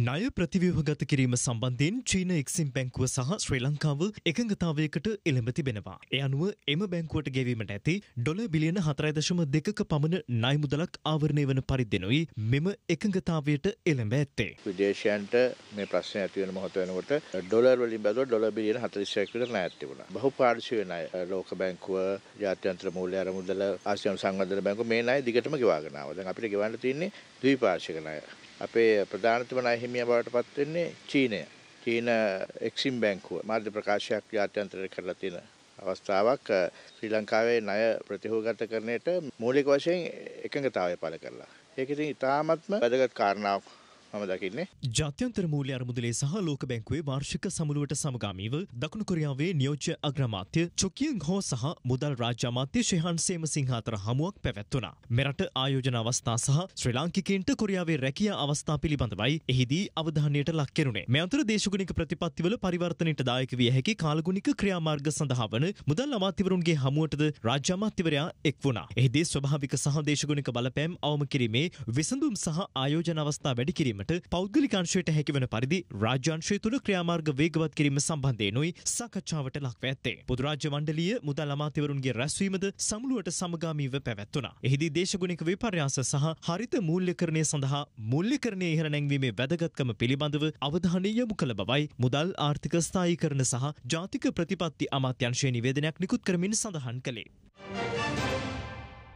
ණය ප්‍රතිව්‍යුහගත කිරීම සම්බන්ධයෙන් චීන එක්සිම් බැංකුව සහ ශ්‍රී ලංකාව එකඟතාවයකට එළඹ තිබෙනවා. ඒ අනුව එම බැංකුවට ගෙවීමට ඇති ඩොලර් බිලියන 4.2ක පමණ ණය මුදලක් ආවරණය වන පරිදිනුයි මෙම එකඟතාවයට එළඹ ඇත්තේ. විදේශයන්ට මේ ප්‍රශ්නේ ඇති වෙන මොහොත වෙනකොට ඩොලර් වලින් බැලුවොත් ඩොලර් බිලියන 46ක් විතර ණයක් තිබුණා. බහුපාර්ශ්වීය ණය ලෝක බැංකුව, ජාත්‍යන්තර මූල්‍ය අරමුදල, ආසියානු සංවර්ධන බැංකුව මේ ණය දිගටම ගෙවාගෙන ආවා. දැන් අපිට ගෙවන්න තියෙන්නේ ද්විපාර්ශ්වික ණය. අපේ ප්‍රධානතම නයහිමිය බවට පත් වෙන්නේ චීනය. චීන එක්සිම් බැංකුව මාධ්‍ය ප්‍රකාශයක් ජාත්‍යන්තර කරලා තියෙන අවස්ථාවක් ශ්‍රී ලංකාවේ ණය ප්‍රතිහෝගත කරන්නට මූලික වශයෙන් එකඟතාවය පළ කරලා. ඒක ඉතින් ඉතාමත්ම වැදගත් කාරණාවක්. මම දකින්නේ. ජාත්‍යන්තර මූල්‍ය අරමුදලේ සහ ලෝක බැංකුවේ වාර්ෂික සමුළුවට සමගාමීව දකුණු කොරියාවේ නියෝජ්‍ය අග්‍රාමාත්‍ය චොකියන් හෝ සහ මුදල් රාජ්‍ය අමාත්‍ය ශෙහාන් සේමසිංහ අතර හමුවක් පැවැත්වුණා. මෙරට ආයෝජන අවස්ථා සහ ශ්‍රී ලාංකිකයින්ට කොරියාවේ රැකියා අවස්ථා පිළිබඳවයි එහිදී අවධානයට ලක් කෙරුණේ. මේ අතර දේශගුණික ප්‍රතිපත්තිවල පරිවර්තනයට දායක විය හැකි කාලගුණික ක්‍රියාමාර්ග සඳහා වන මුදල් අමාත්‍යවරුන්ගේ හමුවටද රාජ්‍ය අමාත්‍යවරයා එක් වුණා. එහිදී ස්වභාවික සහ දේශගුණික බලපෑම් අවම කිරීමේ විසඳුම් සහ ආයෝජන අවස්ථා වැඩි කිරීම කිරීමට පෞද්ගලික අංශයට හැකිවන පරිදි රාජ්‍ය අංශය තුළ ක්‍රියාමාර්ග වේගවත් කිරීම සම්බන්ධයෙන්ුයි සාකච්ඡාවට ලක්ව ඇත්තේ. පොදුරාජ්‍ය මණ්ඩලීය මුදල් අමාත්‍යවරුන්ගේ රැස්වීමද සමුළුවට සමගාමීව පැවැත්වුණා. එහිදී දේශගුණික විපර්යාස සහ හරිත මූල්‍යකරණය සඳහා මූල්‍යකරණය ඉහළ නැංවීමේ වැදගත්කම පිළිබඳව අවධානය යොමු කළ බවයි මුදල් ආර්ථික ස්ථායීකරණ සහ ජාතික ප්‍රතිපත්ති අමාත්‍යංශයේ නිවේදනයක් නිකුත් කරමින් සඳහන් කළේ.